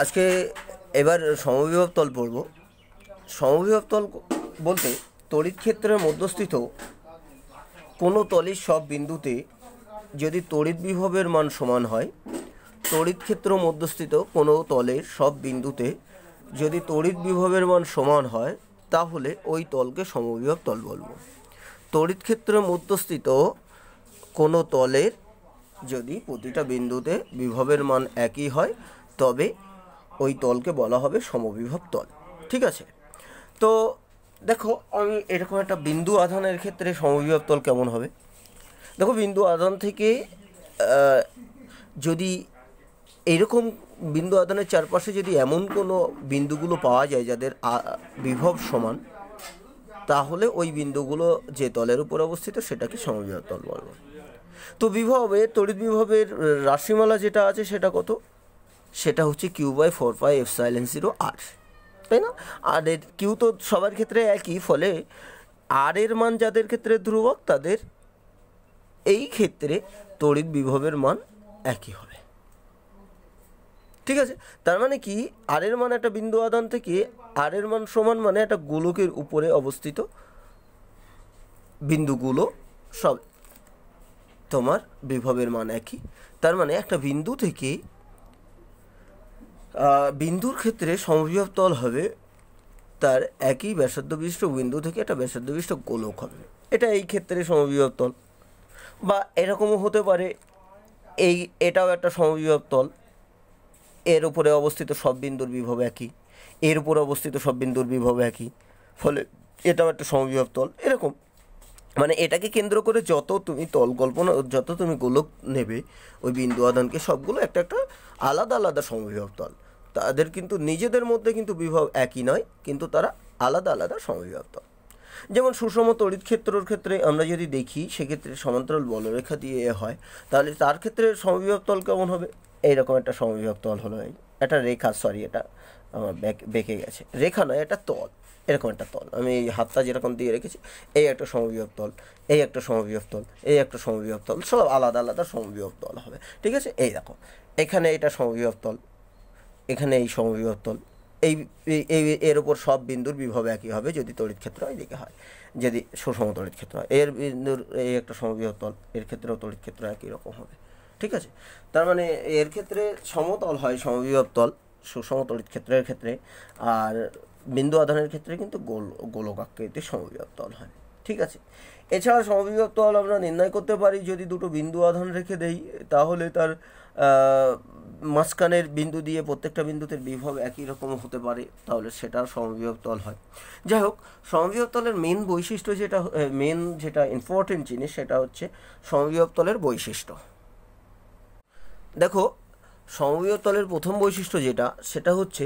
আজকে এবার সমবিভব তল পড়ব সমবিভব তল বলতে তড়িৎ ক্ষেত্রের মধ্যস্থিত কোনো তলের সব বিন্দুতে যদি তড়িৎ বিভবের মান সমান হয় তড়িৎ ক্ষেত্র মধ্যস্থিত কোনো তলের সব বিন্দুতে যদি তড়িৎ বিভবের মান সমান হয় তাহলে ওই তলকে সমবিভব তল বলবো তড়িৎ ক্ষেত্র মধ্যস্থিত কোনো তলের যদি প্রতিটা বিন্দুতে বিভবের মান একই হয় তবে ওই তলকে বলা হবে সমবিভব তল ঠিক আছে তো দেখো আমি এরকম একটা বিন্দু আধানের ক্ষেত্রে সমবিভব তল কেমন হবে দেখো বিন্দু আধান থেকে যদি এইরকম বিন্দু আধানের চারপাশে যদি এমন কোনো বিন্দুগুলো পাওয়া যায় যাদের বিভব সমান তাহলে ওই বিন্দুগুলো যে তলের উপর অবস্থিত সেটাকে সমবিভব তল বলবো তো বিভবে তড়িৎ বিভবের রাশিমালা যেটা আছে সেটা কত সেটা হচ্ছে Q by four pi epsilon zero আর তাই না আর এর কিউ তো সবার ক্ষেত্রে একই ফলে আর এর মান যাদের ক্ষেত্রে ধ্রুবক তাদের এই ক্ষেত্রে তড়িৎ বিভবের মান একই হবে ঠিক আছে তার মানে কি আর এর মান একটা বিন্দু আদান থেকে আর এর মান সমান মানে একটা গোলকের উপরে অবস্থিত বিন্দুগুলো সব তোমার বিভবের মান একই তার মানে একটা বিন্দু থেকে বিন্দুর ক্ষেত্রে সমবিভব তল হবে তার একই ব্যাসার্ধবিষ্ট বিন্দু থেকে একটা ব্যাসার্ধবিষ্ট গোলক হবে এটা এই ক্ষেত্রে সমবিভব তল বা এরকমও হতে পারে এই এটাও একটা সমবিভব তল এর উপরে অবস্থিত সব বিন্দুর বিভব একই এর উপরে অবস্থিত সব বিন্দুর বিভব একই ফলে এটাও একটা সমবিভব তল এরকম মানে এটাকে কেন্দ্র করে যত তুমি তল কল্পনা যত তুমি গোলক নেবে ওই বিন্দু আদানকে সবগুলো একটা একটা আলাদা আলাদা সমবিভব তল তাদের কিন্তু নিজেদের মধ্যে কিন্তু বিভব একই নয় কিন্তু তারা আলাদা আলাদা সমবিভব তল যেমন সুষম তড়িৎ ক্ষেত্রর ক্ষেত্রে আমরা যদি দেখি সেক্ষেত্রে সমান্তরাল বলরেখা দিয়ে এ হয় তাহলে তার ক্ষেত্রে সমবিভব তল কেমন হবে এইরকম একটা সমবিভব তল হলো একটা রেখা সরি এটা আমার বেঁকে গেছে রেখা নয় এটা তল এরকম একটা তল আমি এই হাতটা যেরকম দিয়ে রেখেছি এই একটা সমবিভব তল এই একটা সমবিভব তল এই একটা সমবিভব তল সব আলাদা আলাদা সমবিভব তল হবে ঠিক আছে এই দেখো এখানে এটা সমবিভব তল এখানে এই সমবিভব তল এই এই এর উপর সব বিন্দুর বিভব একই হবে যদি তড়িৎ ক্ষেত্র এদিকে হয় যদি সুষম তড়িৎ ক্ষেত্র হয় এর বিন্দুর এই একটা সমবিভব তল এর ক্ষেত্রেও তড়িৎ ক্ষেত্র একই রকম হবে ঠিক আছে তার মানে এর ক্ষেত্রে সমতল হয় সমবিভব তল সুষম তড়িৎ ক্ষেত্রের ক্ষেত্রে আর বিন্দু আধানের ক্ষেত্রে কিন্তু গোল গোলকাকৃতির সমবিভব তল হয় ঠিক আছে এছাড়া সমবিভব তল আমরা নির্ণয় করতে পারি যদি দুটো বিন্দু আধান রেখে দেই তাহলে তার মাঝখানের বিন্দু দিয়ে প্রত্যেকটা বিন্দুতে বিভব একই রকম হতে পারে তাহলে সেটা সমবিভব তল হয় যাই হোক সমবিভব তলের মেন বৈশিষ্ট্য যেটা মেন যেটা ইম্পর্টেন্ট জিনিস সেটা হচ্ছে সমবিভব তলের বৈশিষ্ট্য দেখো সমবায় তলের প্রথম বৈশিষ্ট্য যেটা সেটা হচ্ছে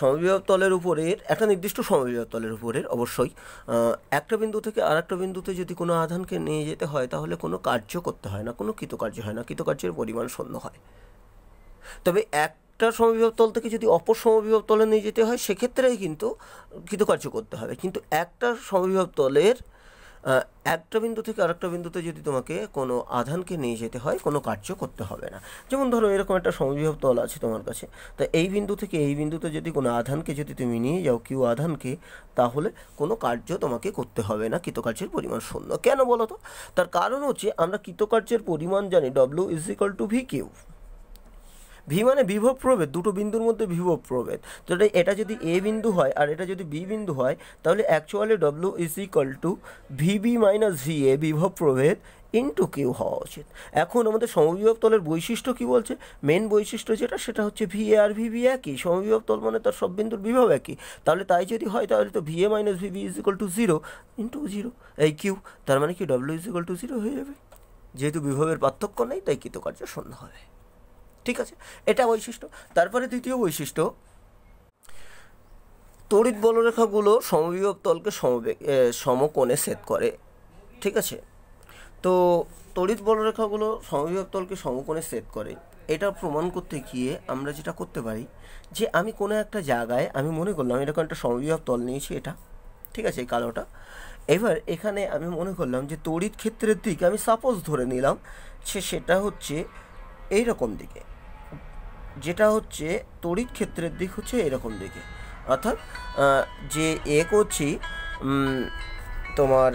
সমবায় তলের উপরের একটা নির্দিষ্ট সমবায় তলের উপরের অবশ্যই একটা বিন্দু থেকে আর একটা বিন্দুতে যদি কোনো আধানকে নিয়ে যেতে হয় তাহলে কোনো কার্য করতে হয় না কোনো কৃতকার্য হয় না কৃতকার্যের পরিমাণ শূন্য হয় তবে একটা সমবিভব তল থেকে যদি অপর সমবিভব তলে নিয়ে যেতে হয় সেক্ষেত্রেই কিন্তু কৃতকার্য করতে হবে কিন্তু একটা সমবিভব তলের একটা বিন্দু থেকে আরেকটা বিন্দুতে যদি তোমাকে কোনো আধানকে নিয়ে যেতে হয় কোনো কার্য করতে হবে না যেমন ধরো এরকম একটা সমবিভব তল আছে তোমার কাছে তো এই বিন্দু থেকে এই বিন্দুতে যদি কোনো আধানকে যদি তুমি নিয়ে যাও কিউ আধানকে তাহলে কোনো কার্য তোমাকে করতে হবে না কৃতকার্যের পরিমাণ শূন্য কেন বলো তো তার কারণ হচ্ছে আমরা কৃতকার্যের পরিমাণ জানি W is equal to V Q V মানে বিভব প্রভেদ দুটো বিন্দুর মধ্যে বিভব প্রভেদ তো এটা যদি এ বিন্দু হয় আর এটা যদি বি বিন্দু হয় তাহলে actually W is equal to VB minus V A বিভব প্রভেদ ইন্টু কিউ হওয়া উচিত এখন আমাদের সমবিভব তলের বৈশিষ্ট্য কি বলছে মেন বৈশিষ্ট্য যেটা সেটা হচ্ছে ভি এ আর ভি ভি একই সমবিভব তল মানে তার সব বিন্দুর বিভব একই তাহলে তাই যদি হয় তাহলে তো V A minus B is equal to zero into zero এই কিউ তার মানে কি W is equal to zero হয়ে যাবে যেহেতু বিভবের পার্থক্য নেই তাই কৃতকার্য শূন্য হবে ঠিক আছে এটা বৈশিষ্ট্য তারপরে দ্বিতীয় বৈশিষ্ট্য তড়িৎ বলরেখাগুলো সমবিভব তলকে সমবেগ সমকোণে সেট করে ঠিক আছে তো তড়িৎ বলরেখাগুলো সমবিভব তলকে সমকোণে সেট করে এটা প্রমাণ করতে গিয়ে আমরা যেটা করতে পারি যে আমি কোনো একটা জায়গায় আমি মনে করলাম এরকম একটা সমবিভব তল নিয়েছি এটা ঠিক আছে এই কালোটা এবার এখানে আমি মনে করলাম যে তড়িৎ ক্ষেত্রের দিক আমি সাপোজ ধরে নিলাম সে সেটা হচ্ছে এই রকম দিকে যেটা হচ্ছে তড়িৎ ক্ষেত্রের দিক হচ্ছে এরকম দিকে অর্থাৎ যে এ করছি তোমার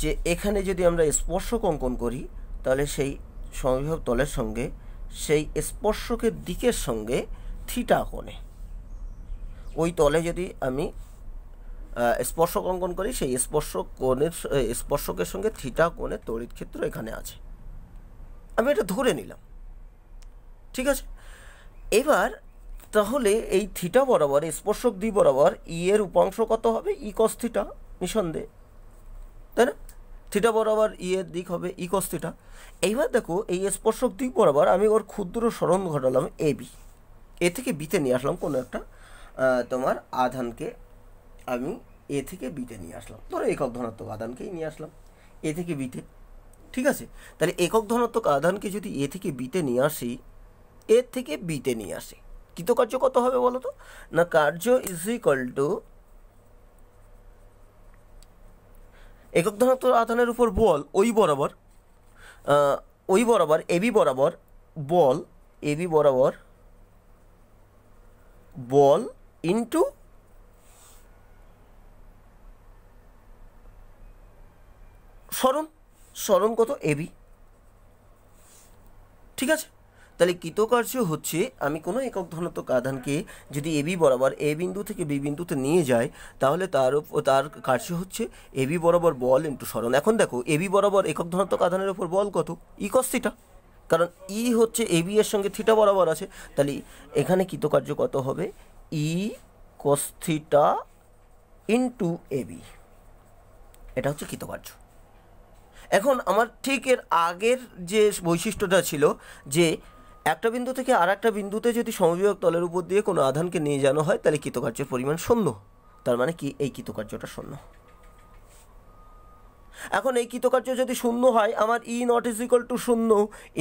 যে এখানে যদি আমরা স্পর্শক অঙ্কন করি তাহলে সেই সমবিভব তলের সঙ্গে সেই স্পর্শকের দিকের সঙ্গে থিটা কোণে ওই তলে যদি আমি স্পর্শক অঙ্কন করি সেই স্পর্শ কোণের স্পর্শকের সঙ্গে থিটা কোণে তড়িৎ ক্ষেত্র এখানে আছে আমি এটা ধরে নিলাম ঠিক আছে এবার তাহলে এই থিটা বরাবর স্পর্শক দ্বি বরাবর ই e এর উপাংশ কত হবে ই e কস থিটা নিঃসন্দেহে তাই না থিটা বরাবর ই e এর দিক হবে ই কস থিটা এইবার দেখো এই স্পর্শক দিক বরাবর আমি ওর ক্ষুদ্র স্মরণ ঘটালাম এ বি এ থেকে বিতে নিয়ে আসলাম কোনো একটা তোমার আধানকে আমি এ থেকে বিতে নিয়ে আসলাম ধরো একক ধনাত্মক আধানকেই নিয়ে আসলাম এ থেকে বিতে ঠিক আছে তাহলে একক ধনাত্মক আধানকে যদি এ থেকে বিতে নিয়ে আসি এ থেকে বিতে নিয়ে আসে কৃতকার্য কত হবে বলো তো না কার্য ইজ ইকাল টু একক ধনাত্মক আধানের উপর বল ওই বরাবর ওই বরাবর এবি বরাবর বল এবি বরাবর বল ইন্টু সরণ সরণ কত এবি ঠিক আছে তাহলে কৃতকার্য হচ্ছে আমি কোনো একক ধনাত্মক আধানকে যদি এবি বরাবর এ বিন্দু থেকে বি বিন্দুতে নিয়ে যায় তাহলে তার তার কার্য হচ্ছে এবি বরাবর বল ইন্টু সরণ এখন দেখো এবি বরাবর একক ধনাত্মক আধানের ওপর বল কত ইকস্থিটা কারণ ই হচ্ছে এবি এর সঙ্গে থিটা বরাবর আছে তাহলে এখানে কৃতকার্য কত হবে ই কস্থিটা ইন্টু এবি এটা হচ্ছে কৃতকার্য এখন আমার ঠিক এর আগের যে বৈশিষ্ট্যটা ছিল যে একটা বিন্দু থেকে আর একটা বিন্দুতে যদি সমবিভাগ তলের উপর দিয়ে কোনো আধানকে নিয়ে জানো হয় তাহলে কৃতকার্যের পরিমাণ শূন্য তার মানে কি এই কৃতকার্যটা শূন্য এখন এই কৃতকার্য যদি শূন্য হয় আমার E nought is equal to শূন্য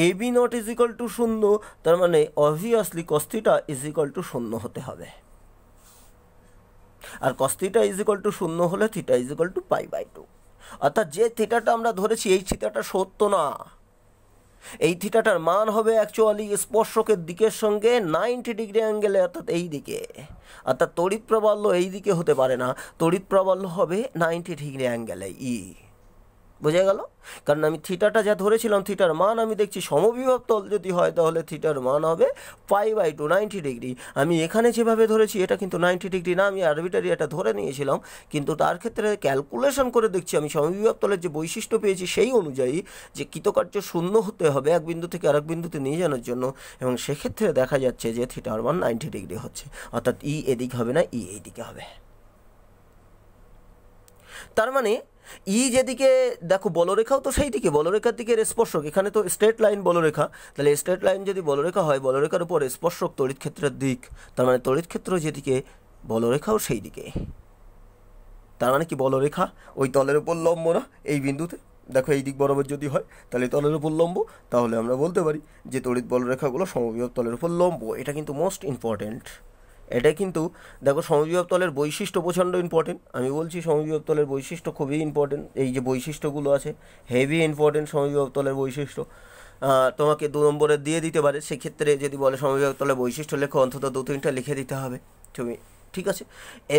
এ B nought is equal to শূন্য তার মানে অভিয়াসলি কস্তিটা ইজ ইকাল টু শূন্য হতে হবে আর কস্তিটা ইজ ইকাল টু শূন্য হলে theta is equal to pi by two অর্থাৎ যে থিটাটা আমরা ধরেছি এই থিটাটা সত্য না এই থিটাটার মান হবে অ্যাকচুয়ালি স্পর্শকের দিকের সঙ্গে নাইনটি ডিগ্রি অ্যাঙ্গেলে অর্থাৎ এই দিকে অর্থাৎ তড়িৎ প্রাবল্য এই দিকে হতে পারে না তড়িৎ প্রাবল্য হবে নাইনটি ডিগ্রি অ্যাঙ্গেলে ই বোঝা গেল কারণ আমি থিটাটা যা ধরেছিলাম থিটার মান আমি দেখছি সমবিভব তল যদি হয় তাহলে থিটার মান হবে pi by two ninety degree আমি এখানে যেভাবে ধরেছি এটা কিন্তু নাইনটি ডিগ্রি না আমি আরবিটারি এটা ধরে নিয়েছিলাম কিন্তু তার ক্ষেত্রে ক্যালকুলেশন করে দেখছি আমি সমবিভব তলের যে বৈশিষ্ট্য পেয়েছি সেই অনুযায়ী যে কৃতকার্য শূন্য হতে হবে এক বিন্দু থেকে আরেক বিন্দুতে নিয়ে যাওয়ার জন্য এবং সেক্ষেত্রে দেখা যাচ্ছে যে থিটার মান নাইনটি ডিগ্রি হচ্ছে অর্থাৎ ই e এদিক হবে না ই e এইদিকে হবে তার মানে ই যেদিকে দেখো বলরেখাও তো সেই দিকে বলরেখার দিকে স্পর্শক এখানে তো স্ট্রেট লাইন বলরেখা তাহলে স্ট্রেট লাইন যদি বলরেখা হয় বলরেখার উপর স্পর্শক তড়িৎ ক্ষেত্রের দিক তার মানে তড়িৎ ক্ষেত্র যেদিকে বলরেখাও সেই দিকে তার মানে কি বলরেখা ওই তলের উপর লম্ব না এই বিন্দুতে দেখো এই দিক বরাবর যদি হয় তাহলে তলের উপর লম্ব তাহলে আমরা বলতে পারি যে তড়িৎ বলরেখাগুলো সমবিভব তলের উপর লম্ব এটা কিন্তু মোস্ট ইম্পর্ট্যান্ট এটা কিন্তু দেখো সমবিভব তলের বৈশিষ্ট্য প্রচণ্ড ইম্পর্টেন্ট আমি বলছি সমবিভব তলের বৈশিষ্ট্য খুবই ইম্পর্টেন্ট এই যে বৈশিষ্ট্যগুলো আছে হেভি ইম্পর্টেন্ট সমবিভব তলের বৈশিষ্ট্য তোমাকে দু নম্বরে দিয়ে দিতে পারে সেক্ষেত্রে যদি বলে সমবিভব তলের বৈশিষ্ট্য লেখো অন্তত দু তিনটা লিখে দিতে হবে তুমি ঠিক আছে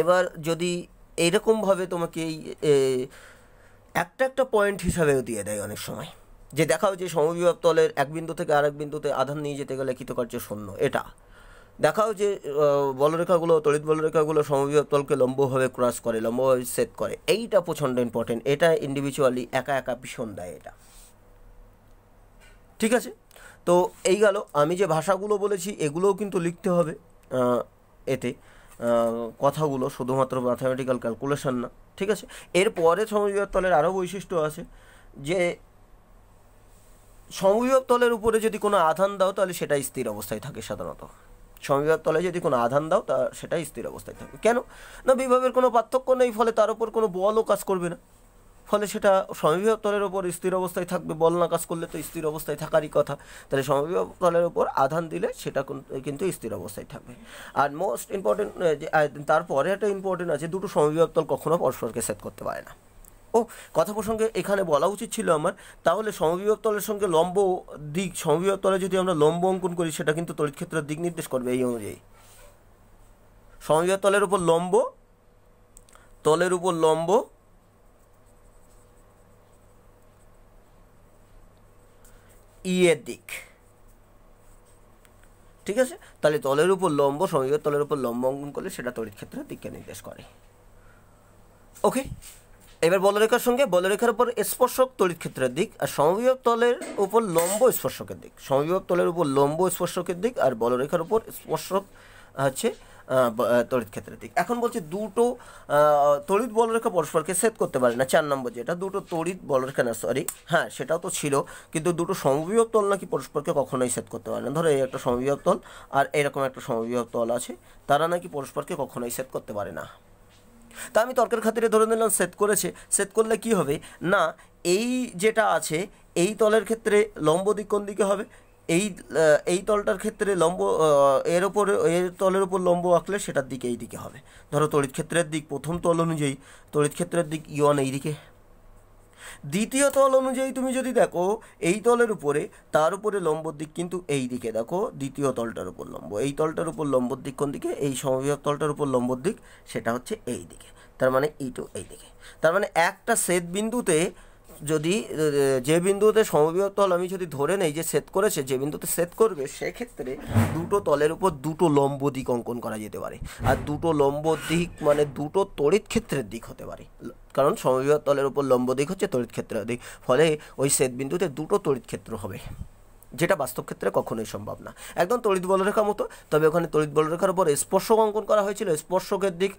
এবার যদি এইরকমভাবে তোমাকে এই একটা একটা পয়েন্ট হিসাবেও দিয়ে দেয় অনেক সময় যে দেখাও যে সমবিভব তলের এক বিন্দু থেকে আরেক বিন্দুতে আধান নিয়ে যেতে গেলে কৃতকার্য শূন্য এটা দেখাও যে বলরেখাগুলো তড়িৎ বলরেখাগুলো সমবিভব তলকে লম্বভাবে ক্রস করে লম্বভাবে সেট করে এইটা প্রচণ্ড ইম্পর্টেন্ট এটা ইন্ডিভিজুয়ালি একা একা ভীষণ দেয় এটা ঠিক আছে তো এই গেল আমি যে ভাষাগুলো বলেছি এগুলোও কিন্তু লিখতে হবে এতে কথাগুলো শুধুমাত্র ম্যাথামেটিক্যাল ক্যালকুলেশন না ঠিক আছে এরপরে সমবিভব তলের আরও বৈশিষ্ট্য আছে যে সমবিভব তলের উপরে যদি কোনো আধান দাও তাহলে সেটা স্থির অবস্থায় থাকে সাধারণত সমবিভাব তলায় যদি কোনো আধান দাও তা সেটা স্থির অবস্থায় থাকবে কেন না বিভবের কোনো পার্থক্য নেই ফলে তার উপর কোনো বলও কাজ করবে না ফলে সেটা সমবিভাগ তলের ওপর স্থির অবস্থায় থাকবে বল না কাজ করলে তো স্থির অবস্থায় থাকারই কথা তাহলে সমবিভব তলের ওপর আধান দিলে সেটা কিন্তু স্থির অবস্থায় থাকবে আর মোস্ট ইম্পর্টেন্ট যে তারপরে একটা ইম্পর্টেন্ট আছে দুটো সমবিভব তল কখনো পরস্পরকে সেট করতে পারে না ও কথা প্রসঙ্গে এখানে বলা উচিত ছিল আমার তাহলে সমবিভব তলের সঙ্গে লম্ব দিক সমবিভব তলে যদি আমরা লম্ব অঙ্কন করি সেটা কিন্তু তড়িৎ ক্ষেত্রের দিক নির্দেশ করবে এই অনুযায়ী সমবিভব তলের উপর লম্ব তলের উপর লম্ব ইয়ের দিক ঠিক আছে তাহলে তলের উপর লম্ব সমীপের তলের উপর লম্ব অঙ্কন করলে সেটা তড়িৎ ক্ষেত্রের দিককে নির্দেশ করে ওকে এবার বলরেখার সঙ্গে বলরেখার উপর স্পর্শক তড়িৎ ক্ষেত্রের দিক আর সমবিভব তলের উপর লম্ব স্পর্শকের দিক সমবিভব তলের উপর লম্ব স্পর্শকের দিক আর বলরেখার উপর স্পর্শক হচ্ছে তড়িৎ ক্ষেত্রের দিক এখন বলছি দুটো তড়িৎ বলরেখা পরস্পরকে সেট করতে পারে না চার নম্বর যেটা দুটো তড়িৎ বলরেখা না সরি হ্যাঁ সেটাও তো ছিল কিন্তু দুটো সমবিভব তল নাকি পরস্পরকে কখনোই সেট করতে পারে না ধরো এই একটা সমবিভব তল আর এরকম একটা সমবিভব তল আছে তারা নাকি পরস্পরকে কখনোই সেট করতে পারে না তা আমি তর্কের খাতিরে ধরে নিলাম সেত করেছে সেত করলে কি হবে না এই যেটা আছে এই তলের ক্ষেত্রে লম্ব দিক কোন দিকে হবে এই এই তলটার ক্ষেত্রে লম্ব এর ওপর এর তলের ওপর লম্ব আঁকলে সেটার দিকে এই দিকে হবে ধরো তড়িৎ ক্ষেত্রের দিক প্রথম তল অনুযায়ী তড়িৎ ক্ষেত্রের দিক ইয়ন এই দিকে দ্বিতীয় তল অনুযায়ী তুমি যদি দেখো এই তলের উপরে তার উপরে লম্বর দিক কিন্তু এই দিকে দেখো দ্বিতীয় তলটার উপর লম্ব এই তলটার উপর লম্বর দিক কোন দিকে এই সমবিভাগ তলটার উপর লম্বর দিক সেটা হচ্ছে এই দিকে তার মানে ইটু এই দিকে তার মানে একটা সেদ বিন্দুতে যদি যে বিন্দুতে সমবিভব তল আমি যদি ধরে নেই যে সেট করেছে যে বিন্দুতে সেট করবে সেক্ষেত্রে দুটো তলের উপর দুটো লম্ব দিক অঙ্কন করা যেতে পারে আর দুটো লম্ব দিক মানে দুটো তড়িৎ ক্ষেত্রের দিক হতে পারে কারণ সমবিভব তলের উপর লম্ব দিক হচ্ছে তড়িৎ ক্ষেত্রের দিক ফলে ওই সেট বিন্দুতে দুটো তড়িৎ ক্ষেত্র হবে যেটা বাস্তব ক্ষেত্রে কখনোই সম্ভব না একদম তড়িৎ বলরেখার মতো তবে ওখানে তড়িৎ বলরেখার উপর স্পর্শক অঙ্কন করা হয়েছিল স্পর্শকের দিক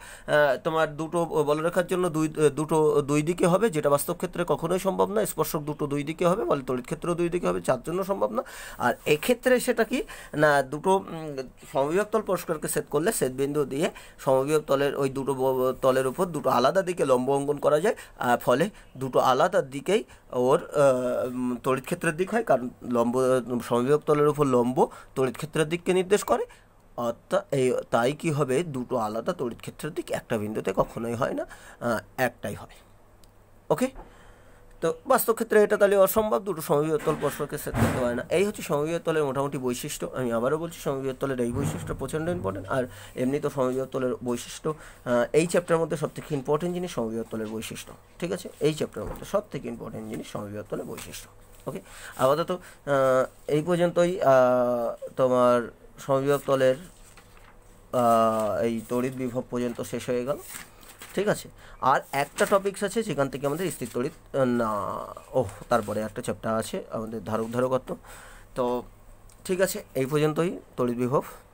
তোমার দুটো বলরেখার জন্য দুই দুটো দুই দিকে হবে যেটা বাস্তব ক্ষেত্রে কখনোই সম্ভব না স্পর্শক দুটো দুই দিকে হবে বলে তড়িৎ ক্ষেত্রেও দুই দিকে হবে চার জন্য সম্ভব না আর এক্ষেত্রে সেটা কি না দুটো সমবিভব তল পরস্কারকে সেট করলে বিন্দু দিয়ে সমবিভব তলের ওই দুটো তলের উপর দুটো আলাদা দিকে লম্ব অঙ্কন করা যায় ফলে দুটো আলাদা দিকেই ওর তড়িৎ ক্ষেত্রের দিক হয় কারণ লম্ব সমবিভব তলের উপর লম্ব তড়িৎ ক্ষেত্রের দিককে নির্দেশ করে অর্থাৎ এই তাই কি হবে দুটো আলাদা তড়িৎ ক্ষেত্রের দিক একটা বিন্দুতে কখনোই হয় না একটাই হয় ওকে তো বাস্তব ক্ষেত্রে এটা তাহলে অসম্ভব দুটো সমবিয় তল পরস্পরকে সেট করতে পারে না এই হচ্ছে সমবিয় তলের মোটামুটি বৈশিষ্ট্য আমি আবারও বলছি সমবিয় তলের এই বৈশিষ্ট্য প্রচণ্ড ইম্পর্টেন্ট আর এমনি তো সমবিয় তলের বৈশিষ্ট্য এই চ্যাপ্টার মধ্যে সবথেকে ইম্পর্টেন্ট জিনিস সমবিয় তলের বৈশিষ্ট্য ঠিক আছে এই চ্যাপ্টারের মধ্যে সবথেকে ইম্পর্টেন্ট জিনিস সমবিয় তলের বৈশিষ্ট্য ওকে আপাতত এই পর্যন্তই তোমার সমবিয় তলের এই তড়িৎ বিভব পর্যন্ত শেষ হয়ে গেল ঠিক আছে আর একটা টপিকস আছে যেখান থেকে আমাদের স্থিরতড়িৎ না ও তারপরে একটা চ্যাপ্টার আছে আমাদের ধারক ধারকত্ব তো ঠিক আছে এই পর্যন্তই তড়িৎ বিভব